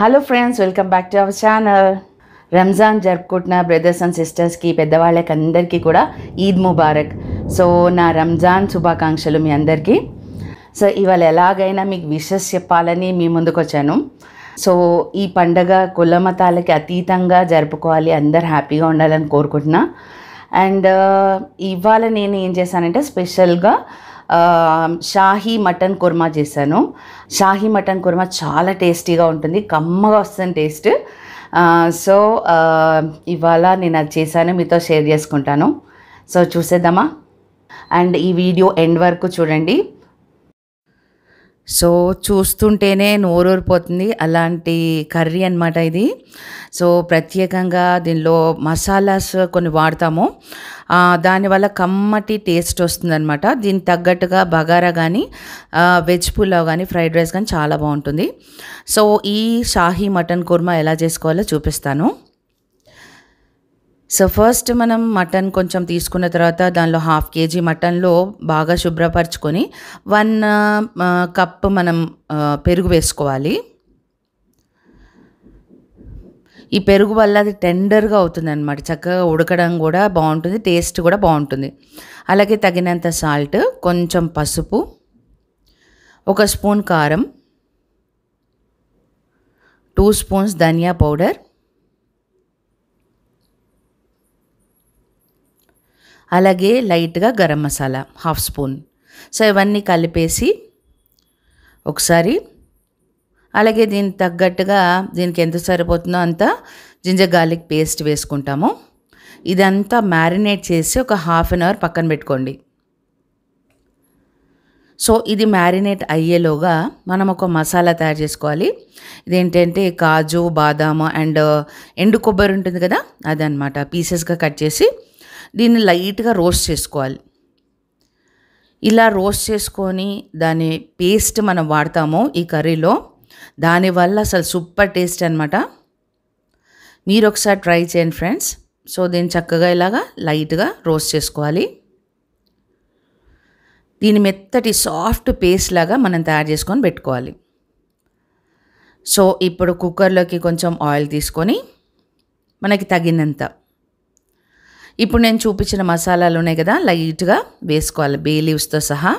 hello friends welcome back to our channel Ramzan జరుపుకుంటున్న brothers and సిస్టర్స్కి పెద్దవాళ్ళకి అందరికీ కూడా ఈద్ ముబారక్ సో నా రంజాన్ శుభాకాంక్షలు మీ అందరికీ సో ఇవాళ ఎలాగైనా మీకు విషెస్ చెప్పాలని మీ ముందుకు వచ్చాను సో ఈ పండగ కుల మతాలకి అతీతంగా జరుపుకోవాలి అందరు హ్యాపీగా ఉండాలని కోరుకుంటున్నా అండ్ uh, ఇవాళ నేను ఏం చేశానంటే స్పెషల్గా షాహీ మటన్ కుర్మా చేశాను షాహీ మటన్ కుర్మా చాలా టేస్టీగా ఉంటుంది కమ్మగా వస్తుంది టేస్ట్ సో ఇవాళ నేను అది చేశాను మీతో షేర్ చేసుకుంటాను సో చూసేద్దామా అండ్ ఈ వీడియో ఎండ్ వరకు చూడండి సో చూస్తుంటేనే నోరూరిపోతుంది అలాంటి కర్రీ అనమాట ఇది సో ప్రత్యేకంగా దీనిలో మసాలాస్ కొన్ని వాడతాము దానివల్ల కమ్మటి టేస్ట్ వస్తుందన్నమాట దీనికి తగ్గట్టుగా బగారా కానీ వెజ్ పులావ్ కానీ ఫ్రైడ్ రైస్ కానీ చాలా బాగుంటుంది సో ఈ షాహీ మటన్ కుర్మా ఎలా చేసుకోవాలో చూపిస్తాను సో ఫస్ట్ మనం మటన్ కొంచెం తీసుకున్న తర్వాత దానిలో హాఫ్ కేజీ మటన్లో బాగా శుభ్రపరచుకొని వన్ కప్ మనం పెరుగు వేసుకోవాలి ఈ పెరుగు వల్ల అది టెండర్గా అవుతుంది అనమాట చక్కగా ఉడకడం కూడా బాగుంటుంది టేస్ట్ కూడా బాగుంటుంది అలాగే తగినంత సాల్ట్ కొంచెం పసుపు ఒక స్పూన్ కారం టూ స్పూన్స్ ధనియా పౌడర్ అలాగే లైట్గా garam masala half spoon so ఇవన్నీ కలిపేసి ఒకసారి అలాగే దీనికి తగ్గట్టుగా దీనికి ఎంత సరిపోతుందో అంత జింజర్ గార్లిక్ పేస్ట్ వేసుకుంటాము ఇదంతా మ్యారినేట్ చేసి ఒక హాఫ్ అన్ అవర్ పక్కన పెట్టుకోండి సో ఇది మ్యారినేట్ అయ్యేలోగా మనం ఒక మసాలా తయారు చేసుకోవాలి ఇదేంటంటే కాజు బాదాము అండ్ ఎండు కొబ్బరి ఉంటుంది కదా అదనమాట పీసెస్గా కట్ చేసి దీన్ని లైట్గా రోస్ట్ చేసుకోవాలి ఇలా రోస్ట్ చేసుకొని దాని పేస్ట్ మనం వాడతాము ఈ కర్రీలో దానివల్ల అసలు సూపర్ టేస్ట్ అనమాట మీరు ఒకసారి ట్రై చేయండి ఫ్రెండ్స్ సో దీన్ని చక్కగా ఇలాగా లైట్గా రోస్ట్ చేసుకోవాలి దీని మెత్తటి సాఫ్ట్ పేస్ట్ లాగా మనం తయారు చేసుకొని పెట్టుకోవాలి సో ఇప్పుడు కుక్కర్లోకి కొంచెం ఆయిల్ తీసుకొని మనకి తగినంత ఇప్పుడు నేను చూపించిన మసాలాలు ఉన్నాయి కదా లైట్గా వేసుకోవాలి బే లీవ్స్తో సహా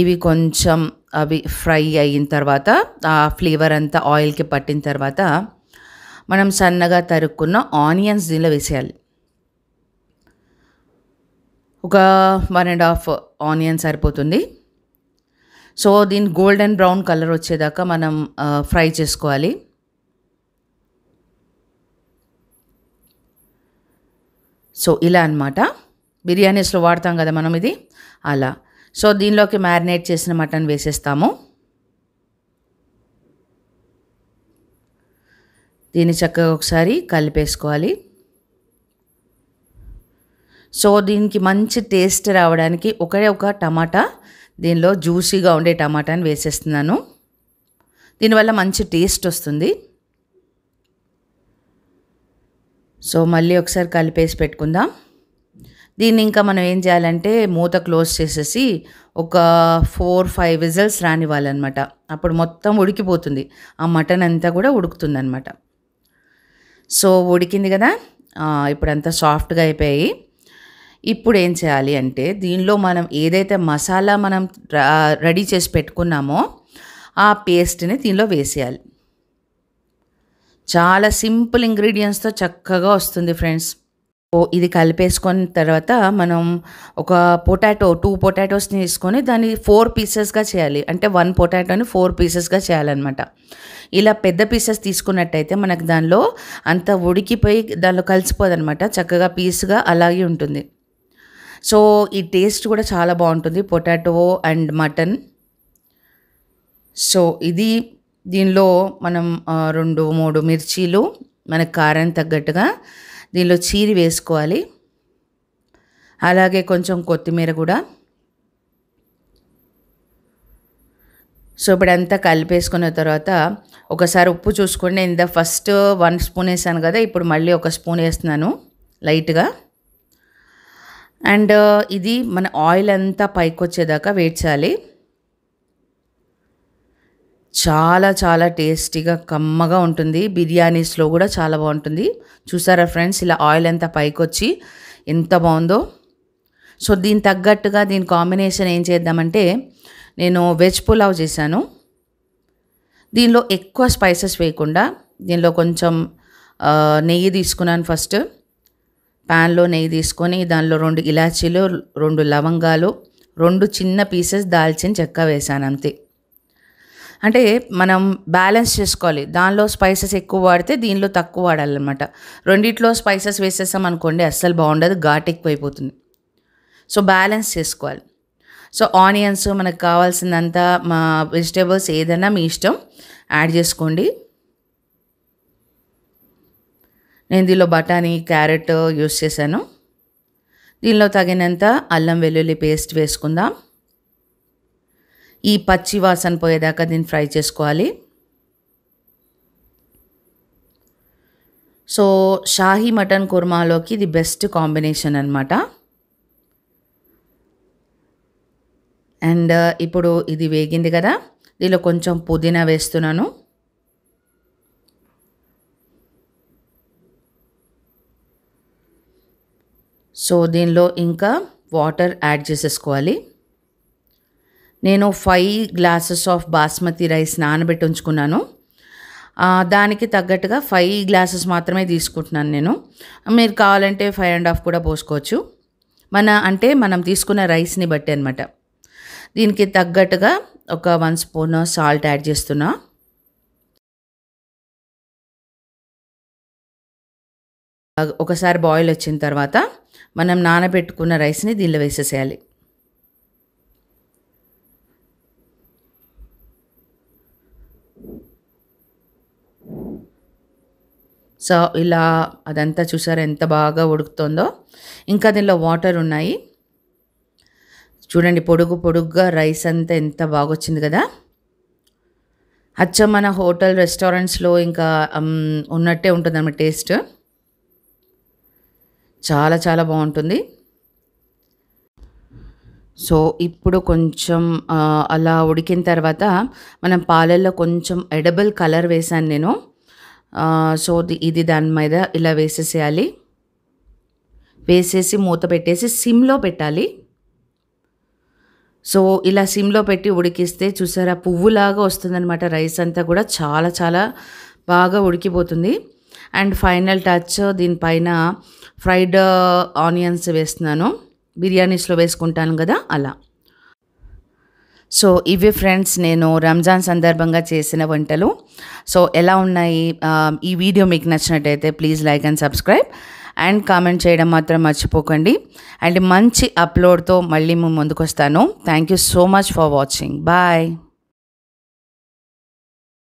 ఇవి కొంచెం అవి ఫ్రై అయిన తర్వాత ఆ ఫ్లేవర్ అంతా ఆయిల్కి పట్టిన తర్వాత మనం సన్నగా తరుక్కున్న ఆనియన్స్ దీనిలో వేసేయాలి ఒక వన్ అండ్ హాఫ్ ఆనియన్ సరిపోతుంది సో దీని గోల్డెన్ బ్రౌన్ కలర్ వచ్చేదాకా మనం ఫ్రై చేసుకోవాలి సో ఇలా అనమాట బిర్యానీస్లో వాడతాం కదా మనం ఇది అలా సో దీనిలోకి మ్యారినేట్ చేసిన మటన్ వేసేస్తాము దీన్ని చక్కగా ఒకసారి కలిపేసుకోవాలి సో దీనికి మంచి టేస్ట్ రావడానికి ఒకటే ఒక టమాటా దీనిలో జ్యూసీగా ఉండే టమాటాని వేసేస్తున్నాను దీనివల్ల మంచి టేస్ట్ వస్తుంది సో మళ్ళీ ఒకసారి కలిపేసి పెట్టుకుందాం దీన్ని ఇంకా మనం ఏం చేయాలంటే మూత క్లోజ్ చేసేసి ఒక ఫోర్ ఫైవ్ విజిల్స్ రానివ్వాలన్నమాట అప్పుడు మొత్తం ఉడికిపోతుంది ఆ మటన్ అంతా కూడా అనమాట సో ఉడికింది కదా ఇప్పుడంతా సాఫ్ట్గా అయిపోయి ఇప్పుడు ఏం చేయాలి అంటే దీనిలో మనం ఏదైతే మసాలా మనం రెడీ చేసి పెట్టుకున్నామో ఆ పేస్ట్ని దీనిలో వేసేయాలి చాలా సింపుల్ ఇంగ్రీడియంట్స్తో చక్కగా వస్తుంది ఫ్రెండ్స్ ఇది కలిపేసుకున్న తర్వాత మనం ఒక పొటాటో టూ పొటాటోస్ని తీసుకొని దాన్ని ఫోర్ పీసెస్గా చేయాలి అంటే వన్ పొటాటోని ఫోర్ పీసెస్గా చేయాలన్నమాట ఇలా పెద్ద పీసెస్ తీసుకున్నట్టయితే మనకు దానిలో అంత ఉడికిపోయి దానిలో కలిసిపోదనమాట చక్కగా పీస్గా అలాగే ఉంటుంది సో ఈ టేస్ట్ కూడా చాలా బాగుంటుంది పొటాటో అండ్ మటన్ సో ఇది దీనిలో మనం రెండు మూడు మిర్చీలు మనకు కారం తగ్గట్టుగా దీనిలో చీరి వేసుకోవాలి అలాగే కొంచెం కొత్తిమీర కూడా సో ఇప్పుడు అంతా కలిపేసుకున్న తర్వాత ఒకసారి ఉప్పు చూసుకొని ఇంత ఫస్ట్ వన్ స్పూన్ వేసాను కదా ఇప్పుడు మళ్ళీ ఒక స్పూన్ వేస్తున్నాను లైట్గా అండ్ ఇది మన ఆయిల్ అంతా పైకి వచ్చేదాకా వేట్ చాలా చాలా టేస్టీగా కమ్మగా ఉంటుంది బిర్యానీస్లో కూడా చాలా బాగుంటుంది చూసారా ఫ్రెండ్స్ ఇలా ఆయిల్ అంతా పైకొచ్చి ఎంత బాగుందో సో దీని తగ్గట్టుగా దీని కాంబినేషన్ ఏం చేద్దామంటే నేను వెజ్ పులావ్ చేశాను దీనిలో ఎక్కువ స్పైసెస్ వేయకుండా దీనిలో కొంచెం నెయ్యి తీసుకున్నాను ఫస్ట్ ప్యాన్లో నెయ్యి తీసుకొని దానిలో రెండు ఇలాచీలు రెండు లవంగాలు రెండు చిన్న పీసెస్ దాల్చిన చెక్క వేసాను అంతే అంటే మనం బ్యాలెన్స్ చేసుకోవాలి దానిలో స్పైసెస్ ఎక్కువ వాడితే దీనిలో తక్కువ వాడాలన్నమాట రెండిట్లో స్పైసెస్ వేసేసాం అనుకోండి అస్సలు బాగుండదు ఘాట్ ఎక్కువైపోతుంది సో బ్యాలెన్స్ చేసుకోవాలి సో ఆనియన్స్ మనకు కావాల్సినంత మా వెజిటేబుల్స్ ఏదైనా మీ ఇష్టం యాడ్ చేసుకోండి నేను దీనిలో బఠానీ క్యారెట్ యూస్ చేశాను దీనిలో తగినంత అల్లం వెల్లుల్లి పేస్ట్ వేసుకుందాం ఈ పచ్చి వాసన పోయేదాకా దీన్ని ఫ్రై చేసుకోవాలి సో షాహీ మటన్ కుర్మాలోకి ఇది బెస్ట్ కాంబినేషన్ అనమాట అండ్ ఇప్పుడు ఇది వేగింది కదా దీనిలో కొంచెం పుదీనా వేస్తున్నాను సో దీనిలో ఇంకా వాటర్ యాడ్ చేసేసుకోవాలి నేను five glasses of basmati rice నానబెట్టి ఉంచుకున్నాను దానికి తగ్గట్టుగా ఫైవ్ గ్లాసెస్ మాత్రమే తీసుకుంటున్నాను నేను మీరు కావాలంటే ఫైవ్ అండ్ హాఫ్ కూడా పోసుకోవచ్చు మన అంటే మనం తీసుకున్న రైస్ని బట్టి అనమాట దీనికి తగ్గట్టుగా ఒక వన్ స్పూన్ సాల్ట్ యాడ్ చేస్తున్నా ఒకసారి బాయిల్ వచ్చిన తర్వాత మనం నానబెట్టుకున్న రైస్ని దీనిలో వేసేసేయాలి సో ఇలా అదంతా చూసారు ఎంత బాగా ఉడుకుతుందో ఇంకా దీనిలో వాటర్ ఉన్నాయి చూడండి పొడుగు పొడుగ్గా రైస్ అంతా ఎంత బాగొచ్చింది కదా అచ్చ మన హోటల్ రెస్టారెంట్స్లో ఇంకా ఉన్నట్టే ఉంటుంది అన్నమాట టేస్ట్ చాలా చాలా బాగుంటుంది సో ఇప్పుడు కొంచెం అలా ఉడికిన తర్వాత మనం పాలల్లో కొంచెం ఎడబుల్ కలర్ వేశాను నేను సో ఇది దాని మీద ఇలా వేసేసేయాలి వేసేసి మూత పెట్టేసి సిమ్లో పెట్టాలి సో ఇలా సిమ్లో పెట్టి ఉడికిస్తే చూసారా పువ్వులాగా వస్తుందనమాట రైస్ అంతా కూడా చాలా చాలా బాగా ఉడికిపోతుంది అండ్ ఫైనల్ టచ్ దీనిపైన ఫ్రైడ్ ఆనియన్స్ వేస్తున్నాను బిర్యానీస్లో వేసుకుంటాను కదా అలా సో ఇవి ఫ్రెండ్స్ నేను రంజాన్ సందర్భంగా చేసిన వంటలు సో ఎలా ఉన్నాయి ఈ వీడియో మీకు నచ్చినట్టయితే please like and subscribe and comment చేయడం మాత్రం మర్చిపోకండి అండ్ మంచి అప్లోడ్తో మళ్ళీ ముందుకొస్తాను thank you so much for watching bye